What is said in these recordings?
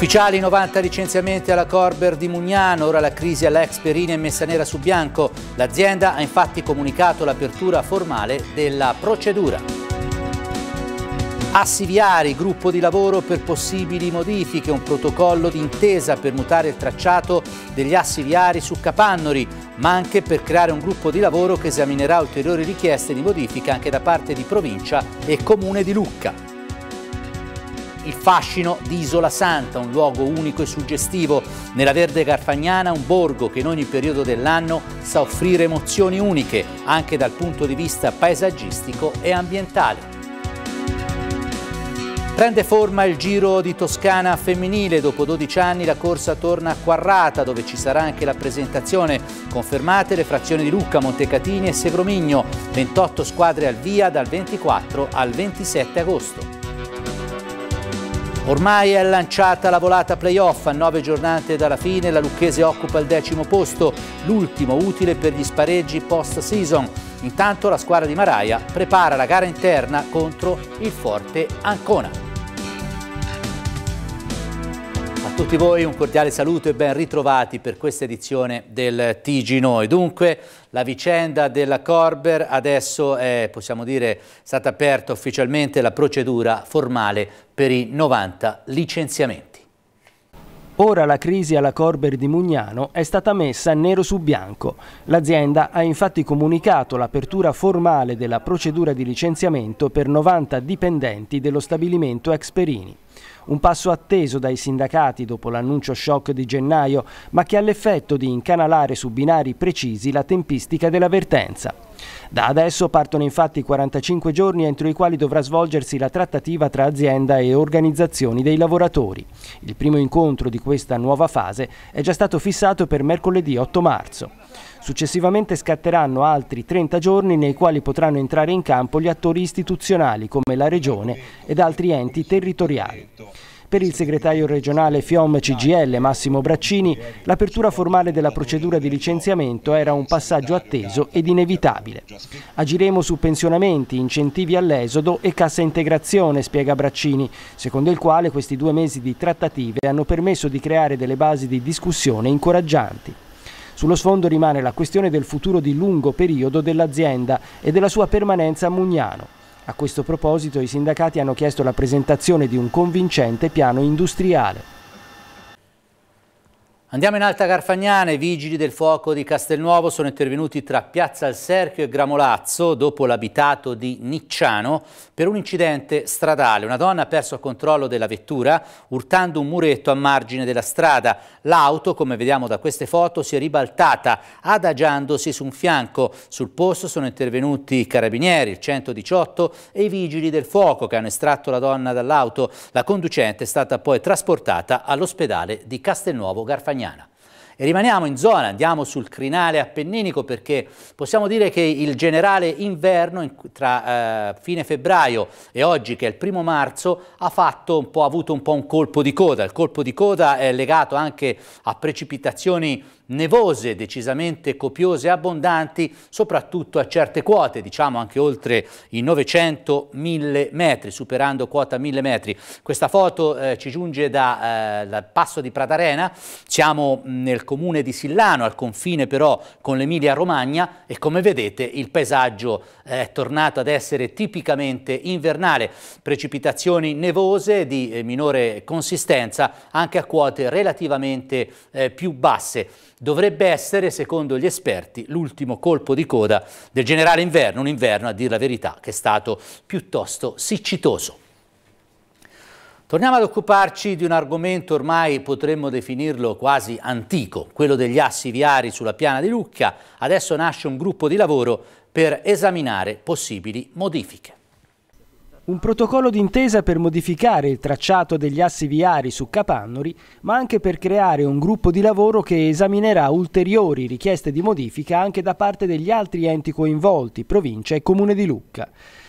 Ufficiali 90 licenziamenti alla Corber di Mugnano, ora la crisi all'ex Perini e messa nera su bianco. L'azienda ha infatti comunicato l'apertura formale della procedura. Assiviari, gruppo di lavoro per possibili modifiche, un protocollo d'intesa per mutare il tracciato degli assiviari su Capannori, ma anche per creare un gruppo di lavoro che esaminerà ulteriori richieste di modifica anche da parte di provincia e comune di Lucca il fascino di Isola Santa, un luogo unico e suggestivo. Nella Verde Carfagnana un borgo che in ogni periodo dell'anno sa offrire emozioni uniche, anche dal punto di vista paesaggistico e ambientale. Prende forma il Giro di Toscana femminile, dopo 12 anni la corsa torna a Quarrata dove ci sarà anche la presentazione, confermate le frazioni di Lucca, Montecatini e Segromigno, 28 squadre al via dal 24 al 27 agosto. Ormai è lanciata la volata playoff, a nove giornate dalla fine la Lucchese occupa il decimo posto, l'ultimo utile per gli spareggi post-season. Intanto la squadra di Maraia prepara la gara interna contro il forte Ancona. A tutti voi un cordiale saluto e ben ritrovati per questa edizione del TG Noi. Dunque, la vicenda della Corber adesso è, possiamo dire, stata aperta ufficialmente la procedura formale per i 90 licenziamenti. Ora la crisi alla Corber di Mugnano è stata messa nero su bianco. L'azienda ha infatti comunicato l'apertura formale della procedura di licenziamento per 90 dipendenti dello stabilimento Experini. Un passo atteso dai sindacati dopo l'annuncio shock di gennaio, ma che ha l'effetto di incanalare su binari precisi la tempistica dell'avvertenza. Da adesso partono infatti 45 giorni entro i quali dovrà svolgersi la trattativa tra azienda e organizzazioni dei lavoratori. Il primo incontro di questa nuova fase è già stato fissato per mercoledì 8 marzo. Successivamente scatteranno altri 30 giorni nei quali potranno entrare in campo gli attori istituzionali come la Regione ed altri enti territoriali. Per il segretario regionale FIOM CGL Massimo Braccini, l'apertura formale della procedura di licenziamento era un passaggio atteso ed inevitabile. Agiremo su pensionamenti, incentivi all'esodo e cassa integrazione, spiega Braccini, secondo il quale questi due mesi di trattative hanno permesso di creare delle basi di discussione incoraggianti. Sullo sfondo rimane la questione del futuro di lungo periodo dell'azienda e della sua permanenza a Mugnano. A questo proposito i sindacati hanno chiesto la presentazione di un convincente piano industriale. Andiamo in Alta Carfagnana, i vigili del fuoco di Castelnuovo sono intervenuti tra Piazza al Serchio e Gramolazzo dopo l'abitato di Nicciano per un incidente stradale. Una donna ha perso il controllo della vettura urtando un muretto a margine della strada. L'auto, come vediamo da queste foto, si è ribaltata adagiandosi su un fianco. Sul posto sono intervenuti i carabinieri, il 118 e i vigili del fuoco che hanno estratto la donna dall'auto. La conducente è stata poi trasportata all'ospedale di Castelnuovo Garfagnana campagnana. E rimaniamo in zona, andiamo sul crinale appenninico perché possiamo dire che il generale inverno tra eh, fine febbraio e oggi che è il primo marzo ha, un ha avuto un po' un colpo di coda. Il colpo di coda è legato anche a precipitazioni nevose, decisamente copiose e abbondanti, soprattutto a certe quote, diciamo anche oltre i 900-1000 metri, superando quota 1000 metri. Questa foto eh, ci giunge eh, dal da passo di Pratarena, siamo nel comune di Sillano, al confine però con l'Emilia Romagna e come vedete il paesaggio eh, è tornato ad essere tipicamente invernale, precipitazioni nevose di eh, minore consistenza anche a quote relativamente eh, più basse dovrebbe essere, secondo gli esperti, l'ultimo colpo di coda del generale inverno, un inverno, a dire la verità, che è stato piuttosto siccitoso. Torniamo ad occuparci di un argomento ormai potremmo definirlo quasi antico, quello degli assi viari sulla piana di Lucca. Adesso nasce un gruppo di lavoro per esaminare possibili modifiche. Un protocollo d'intesa per modificare il tracciato degli assi viari su Capannori, ma anche per creare un gruppo di lavoro che esaminerà ulteriori richieste di modifica anche da parte degli altri enti coinvolti, provincia e comune di Lucca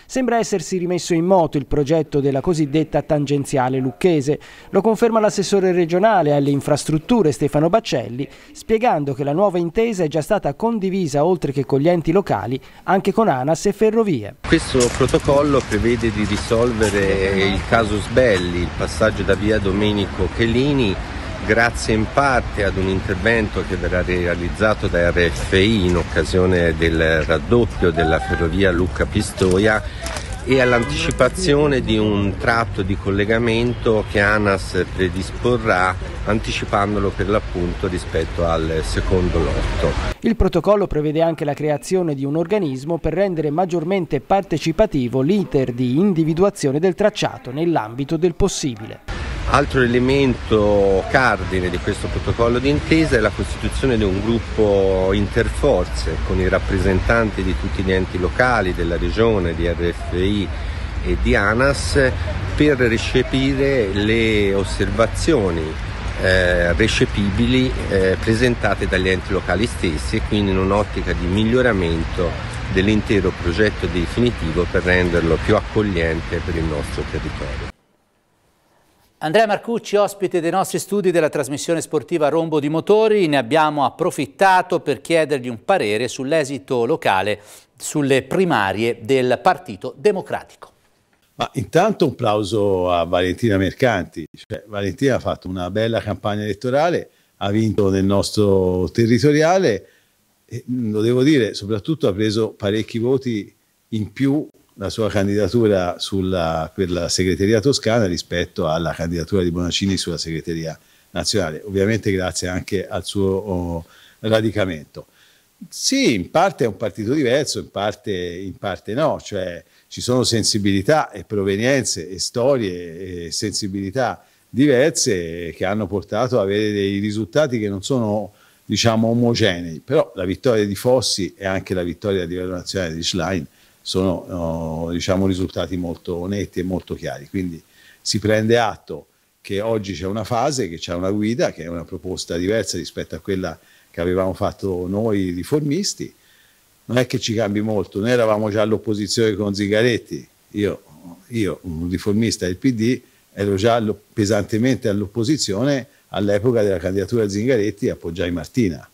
sembra essersi rimesso in moto il progetto della cosiddetta tangenziale lucchese. Lo conferma l'assessore regionale alle infrastrutture Stefano Baccelli, spiegando che la nuova intesa è già stata condivisa oltre che con gli enti locali, anche con ANAS e Ferrovie. Questo protocollo prevede di risolvere il caso Sbelli, il passaggio da via Domenico Chelini grazie in parte ad un intervento che verrà realizzato da RFI in occasione del raddoppio della ferrovia Lucca Pistoia e all'anticipazione di un tratto di collegamento che ANAS predisporrà anticipandolo per l'appunto rispetto al secondo lotto. Il protocollo prevede anche la creazione di un organismo per rendere maggiormente partecipativo l'iter di individuazione del tracciato nell'ambito del possibile. Altro elemento cardine di questo protocollo d'intesa è la costituzione di un gruppo interforze con i rappresentanti di tutti gli enti locali, della regione, di RFI e di ANAS per recepire le osservazioni eh, recepibili eh, presentate dagli enti locali stessi e quindi in un'ottica di miglioramento dell'intero progetto definitivo per renderlo più accogliente per il nostro territorio. Andrea Marcucci, ospite dei nostri studi della trasmissione sportiva Rombo di Motori, ne abbiamo approfittato per chiedergli un parere sull'esito locale sulle primarie del Partito Democratico. Ma intanto un plauso a Valentina Mercanti. Cioè, Valentina ha fatto una bella campagna elettorale, ha vinto nel nostro territoriale, e, lo devo dire, soprattutto ha preso parecchi voti in più la sua candidatura sulla, per la segreteria toscana rispetto alla candidatura di Bonaccini sulla segreteria nazionale, ovviamente grazie anche al suo oh, radicamento. Sì, in parte è un partito diverso, in parte, in parte, no, cioè ci sono sensibilità e provenienze e storie e sensibilità diverse che hanno portato ad avere dei risultati che non sono diciamo omogenei, però la vittoria di Fossi e anche la vittoria a livello nazionale di Schlein sono oh, diciamo, risultati molto netti e molto chiari. Quindi si prende atto che oggi c'è una fase, che c'è una guida, che è una proposta diversa rispetto a quella che avevamo fatto noi riformisti. Non è che ci cambi molto, noi eravamo già all'opposizione con Zingaretti, io, io un riformista del PD, ero già pesantemente all'opposizione all'epoca della candidatura Zingaretti appoggiai Martina.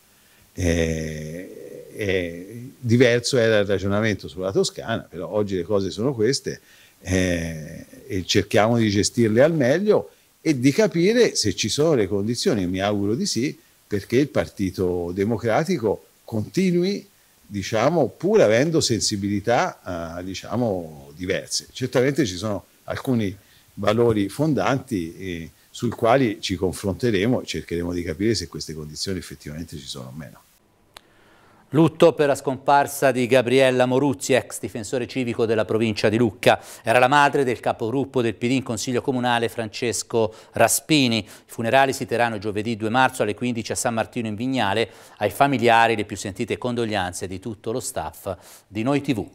Eh, eh, diverso era il ragionamento sulla Toscana, però oggi le cose sono queste eh, e cerchiamo di gestirle al meglio e di capire se ci sono le condizioni, mi auguro di sì, perché il Partito Democratico continui, diciamo, pur avendo sensibilità eh, diciamo, diverse. Certamente ci sono alcuni valori fondanti eh, sui quali ci confronteremo e cercheremo di capire se queste condizioni effettivamente ci sono o meno. Lutto per la scomparsa di Gabriella Moruzzi, ex difensore civico della provincia di Lucca. Era la madre del capogruppo del PD in Consiglio Comunale Francesco Raspini. I funerali si terranno giovedì 2 marzo alle 15 a San Martino in Vignale. Ai familiari le più sentite condoglianze di tutto lo staff di Noi TV.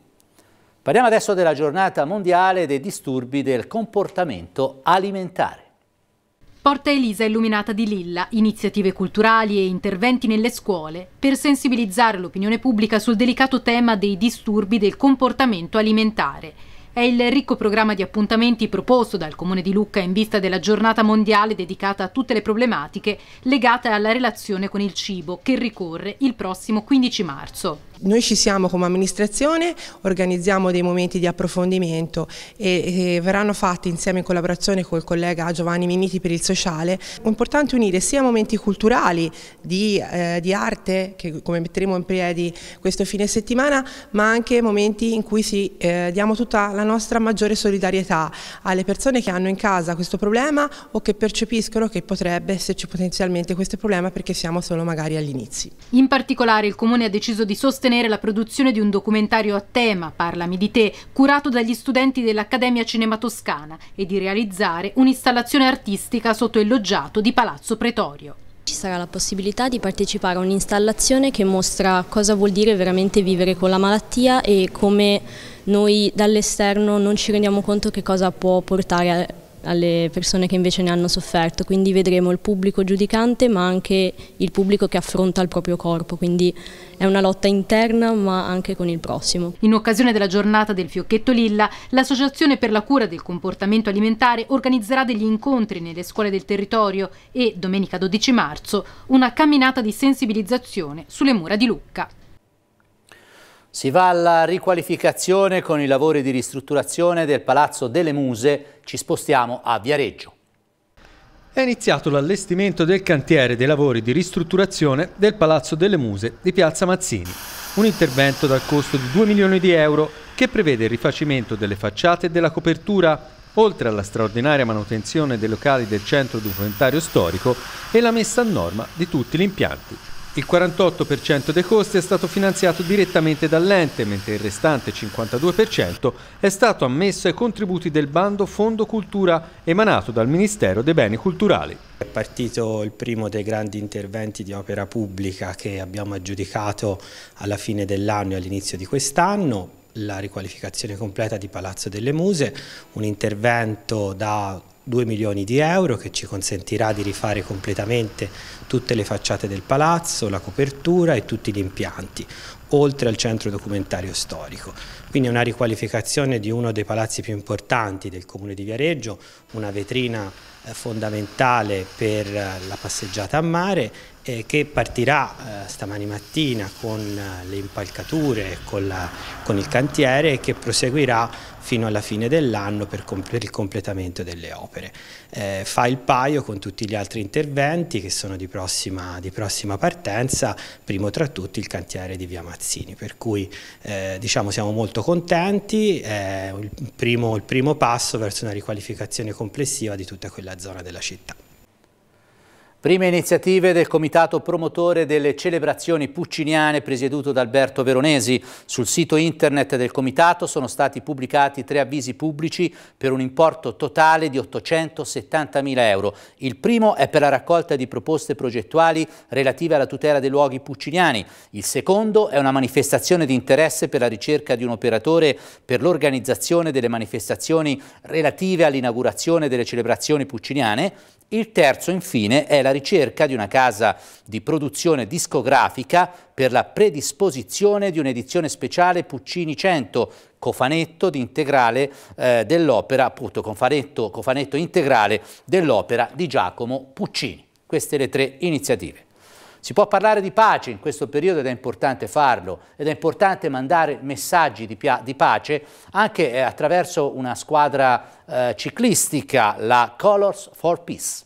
Parliamo adesso della giornata mondiale dei disturbi del comportamento alimentare. Porta Elisa illuminata di lilla, iniziative culturali e interventi nelle scuole per sensibilizzare l'opinione pubblica sul delicato tema dei disturbi del comportamento alimentare è il ricco programma di appuntamenti proposto dal Comune di Lucca in vista della giornata mondiale dedicata a tutte le problematiche legate alla relazione con il cibo che ricorre il prossimo 15 marzo. Noi ci siamo come amministrazione, organizziamo dei momenti di approfondimento e, e, verranno fatti insieme in collaborazione col collega Giovanni Miniti per il sociale. È importante unire sia momenti culturali di, eh, di arte, che come metteremo in piedi questo fine settimana, ma anche momenti in cui si, eh, diamo tutta la la nostra maggiore solidarietà alle persone che hanno in casa questo problema o che percepiscono che potrebbe esserci potenzialmente questo problema perché siamo solo magari all'inizio. In particolare il Comune ha deciso di sostenere la produzione di un documentario a tema, Parlami di te, curato dagli studenti dell'Accademia Cinema Toscana e di realizzare un'installazione artistica sotto il loggiato di Palazzo Pretorio ci sarà la possibilità di partecipare a un'installazione che mostra cosa vuol dire veramente vivere con la malattia e come noi dall'esterno non ci rendiamo conto che cosa può portare alle persone che invece ne hanno sofferto, quindi vedremo il pubblico giudicante ma anche il pubblico che affronta il proprio corpo, quindi è una lotta interna ma anche con il prossimo. In occasione della giornata del fiocchetto Lilla, l'Associazione per la cura del comportamento alimentare organizzerà degli incontri nelle scuole del territorio e domenica 12 marzo una camminata di sensibilizzazione sulle mura di Lucca. Si va alla riqualificazione con i lavori di ristrutturazione del Palazzo delle Muse, ci spostiamo a Viareggio. È iniziato l'allestimento del cantiere dei lavori di ristrutturazione del Palazzo delle Muse di Piazza Mazzini, un intervento dal costo di 2 milioni di euro che prevede il rifacimento delle facciate e della copertura, oltre alla straordinaria manutenzione dei locali del centro documentario storico e la messa a norma di tutti gli impianti. Il 48% dei costi è stato finanziato direttamente dall'ente, mentre il restante 52% è stato ammesso ai contributi del bando Fondo Cultura emanato dal Ministero dei Beni Culturali. È partito il primo dei grandi interventi di opera pubblica che abbiamo aggiudicato alla fine dell'anno e all'inizio di quest'anno, la riqualificazione completa di Palazzo delle Muse, un intervento da 2 milioni di euro che ci consentirà di rifare completamente tutte le facciate del palazzo, la copertura e tutti gli impianti, oltre al centro documentario storico. Quindi una riqualificazione di uno dei palazzi più importanti del comune di Viareggio, una vetrina eh, fondamentale per eh, la passeggiata a mare eh, che partirà eh, stamani mattina con eh, le impalcature, con, con il cantiere e che proseguirà fino alla fine dell'anno per, per, il completamento delle opere. Eh, fa il paio con tutti gli altri interventi che sono di prossima, di prossima partenza, primo tra tutti il cantiere di Via Mazzini, per cui eh, diciamo siamo molto contenti, è eh, il, il primo passo verso una riqualificazione complessiva di tutta quella zona della città. Prime iniziative del comitato promotore delle celebrazioni pucciniane presieduto da Alberto Veronesi. Sul sito internet del comitato sono stati pubblicati tre avvisi pubblici per un importo totale di 870.000 euro. Il primo è per la raccolta di proposte progettuali relative alla tutela dei luoghi pucciniani. Il secondo è una manifestazione di interesse per la ricerca di un operatore per l'organizzazione delle manifestazioni relative all'inaugurazione delle celebrazioni pucciniane. Il terzo, infine, è la alla ricerca di una casa di produzione discografica per la predisposizione di un'edizione speciale Puccini 100, cofanetto, integrale, eh, dell'opera, appunto cofanetto, cofanetto integrale dell'opera di Giacomo Puccini. Queste le tre iniziative. Si può parlare di pace in questo periodo ed è importante farlo ed è importante mandare messaggi di, di pace anche eh, attraverso una squadra eh, ciclistica, la Colors for Peace.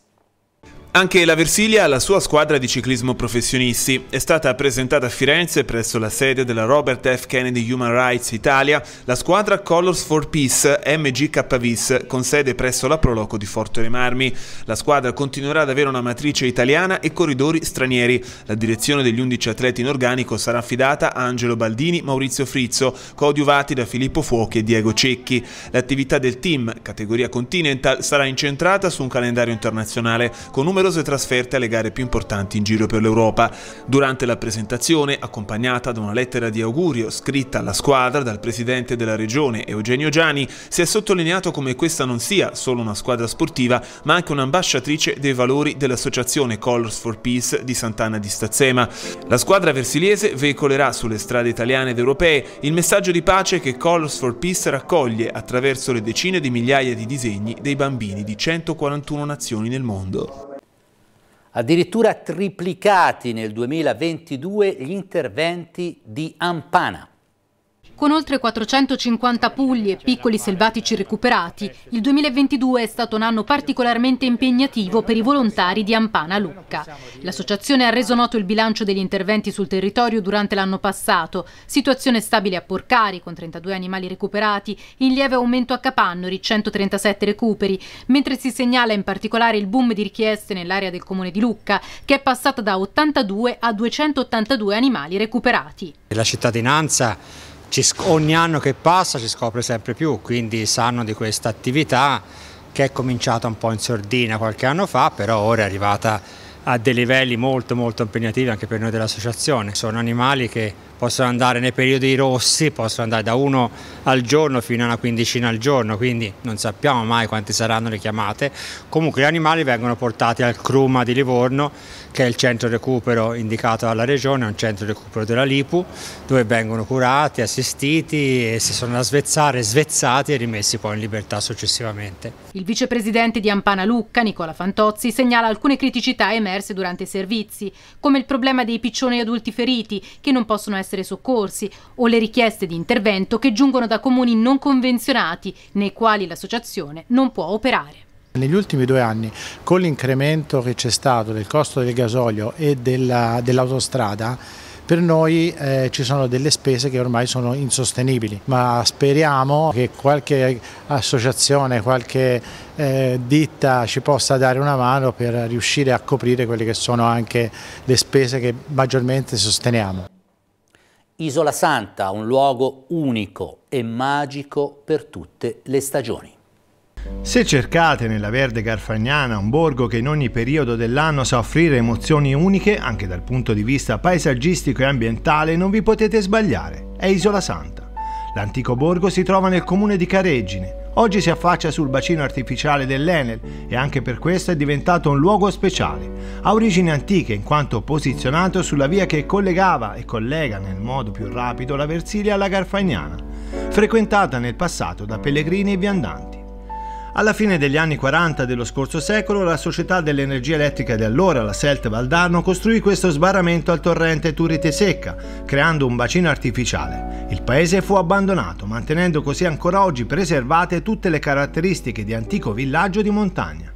Anche la Versilia ha la sua squadra di ciclismo professionisti. È stata presentata a Firenze presso la sede della Robert F. Kennedy Human Rights Italia la squadra Colors for Peace MGKVIS con sede presso la Proloco di Forte Remarmi. La squadra continuerà ad avere una matrice italiana e corridori stranieri. La direzione degli 11 atleti in organico sarà affidata a Angelo Baldini, Maurizio Frizzo, coadiuvati da Filippo Fuochi e Diego Cecchi. L'attività del team, categoria Continental, sarà incentrata su un calendario internazionale con numero numerose trasferte alle gare più importanti in giro per l'Europa. Durante la presentazione, accompagnata da una lettera di augurio scritta alla squadra dal presidente della regione Eugenio Giani, si è sottolineato come questa non sia solo una squadra sportiva, ma anche un'ambasciatrice dei valori dell'associazione Colors for Peace di Sant'Anna di Stazzema. La squadra versiliese veicolerà sulle strade italiane ed europee il messaggio di pace che Colors for Peace raccoglie attraverso le decine di migliaia di disegni dei bambini di 141 nazioni nel mondo addirittura triplicati nel 2022 gli interventi di Ampana. Con oltre 450 pugli e piccoli selvatici recuperati, il 2022 è stato un anno particolarmente impegnativo per i volontari di Ampana Lucca. L'associazione ha reso noto il bilancio degli interventi sul territorio durante l'anno passato, situazione stabile a Porcari con 32 animali recuperati, in lieve aumento a Capannori 137 recuperi, mentre si segnala in particolare il boom di richieste nell'area del comune di Lucca che è passata da 82 a 282 animali recuperati. La cittadinanza ogni anno che passa ci scopre sempre più, quindi sanno di questa attività che è cominciata un po' in sordina qualche anno fa, però ora è arrivata a dei livelli molto molto impegnativi anche per noi dell'associazione. Sono animali che possono andare nei periodi rossi, possono andare da uno al giorno fino a una quindicina al giorno, quindi non sappiamo mai quante saranno le chiamate. Comunque gli animali vengono portati al Cruma di Livorno, che è il centro recupero indicato dalla regione, è un centro recupero della Lipu, dove vengono curati, assistiti e se sono da svezzare, svezzati e rimessi poi in libertà successivamente. Il vicepresidente di Ampana Lucca, Nicola Fantozzi, segnala alcune criticità emerse durante i servizi, come il problema dei piccioni adulti feriti che non possono essere essere soccorsi o le richieste di intervento che giungono da comuni non convenzionati nei quali l'associazione non può operare. Negli ultimi due anni, con l'incremento che c'è stato del costo del gasolio e dell'autostrada, per noi eh, ci sono delle spese che ormai sono insostenibili, ma speriamo che qualche associazione, qualche eh, ditta ci possa dare una mano per riuscire a coprire quelle che sono anche le spese che maggiormente sosteniamo. Isola Santa, un luogo unico e magico per tutte le stagioni. Se cercate nella Verde Garfagnana un borgo che in ogni periodo dell'anno sa offrire emozioni uniche, anche dal punto di vista paesaggistico e ambientale, non vi potete sbagliare. È Isola Santa. L'antico borgo si trova nel comune di Careggine, Oggi si affaccia sul bacino artificiale dell'Enel e anche per questo è diventato un luogo speciale. Ha origini antiche in quanto posizionato sulla via che collegava e collega nel modo più rapido la Versilia alla Garfagnana, frequentata nel passato da pellegrini e viandanti. Alla fine degli anni 40 dello scorso secolo la società dell'energia elettrica di allora, la Selt Valdarno, costruì questo sbarramento al torrente Turite Secca, creando un bacino artificiale. Il paese fu abbandonato, mantenendo così ancora oggi preservate tutte le caratteristiche di antico villaggio di montagna.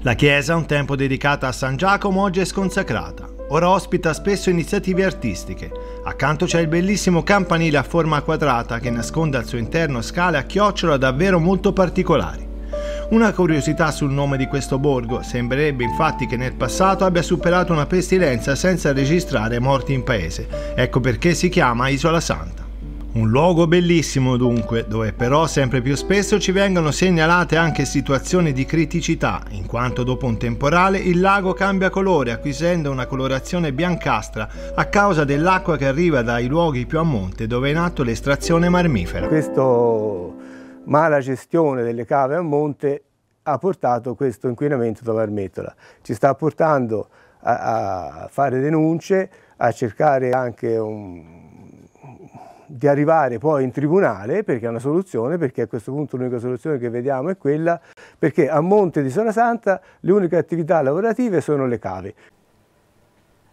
La chiesa, un tempo dedicata a San Giacomo, oggi è sconsacrata. Ora ospita spesso iniziative artistiche. Accanto c'è il bellissimo campanile a forma quadrata che nasconde al suo interno scale a chiocciola davvero molto particolari. Una curiosità sul nome di questo borgo, sembrerebbe infatti che nel passato abbia superato una pestilenza senza registrare morti in paese, ecco perché si chiama Isola Santa. Un luogo bellissimo dunque, dove però sempre più spesso ci vengono segnalate anche situazioni di criticità, in quanto dopo un temporale il lago cambia colore acquisendo una colorazione biancastra a causa dell'acqua che arriva dai luoghi più a monte dove è in atto l'estrazione marmifera. Questo ma la gestione delle cave a monte ha portato questo inquinamento da Marmettola. Ci sta portando a, a fare denunce, a cercare anche un, di arrivare poi in tribunale perché è una soluzione, perché a questo punto l'unica soluzione che vediamo è quella, perché a monte di Sora Santa le uniche attività lavorative sono le cave.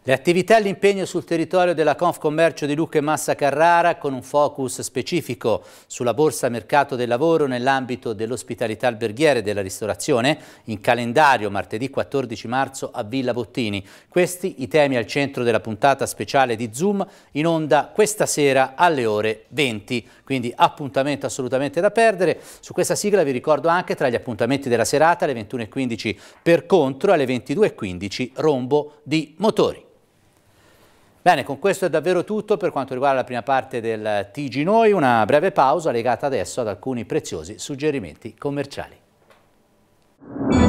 Le attività e l'impegno sul territorio della Confcommercio di Lucca e Massa Carrara con un focus specifico sulla borsa mercato del lavoro nell'ambito dell'ospitalità alberghiere e della ristorazione in calendario martedì 14 marzo a Villa Bottini. Questi i temi al centro della puntata speciale di Zoom in onda questa sera alle ore 20. Quindi appuntamento assolutamente da perdere. Su questa sigla vi ricordo anche tra gli appuntamenti della serata alle 21.15 per contro alle 22.15 rombo di motori. Bene, con questo è davvero tutto per quanto riguarda la prima parte del TG Noi, una breve pausa legata adesso ad alcuni preziosi suggerimenti commerciali.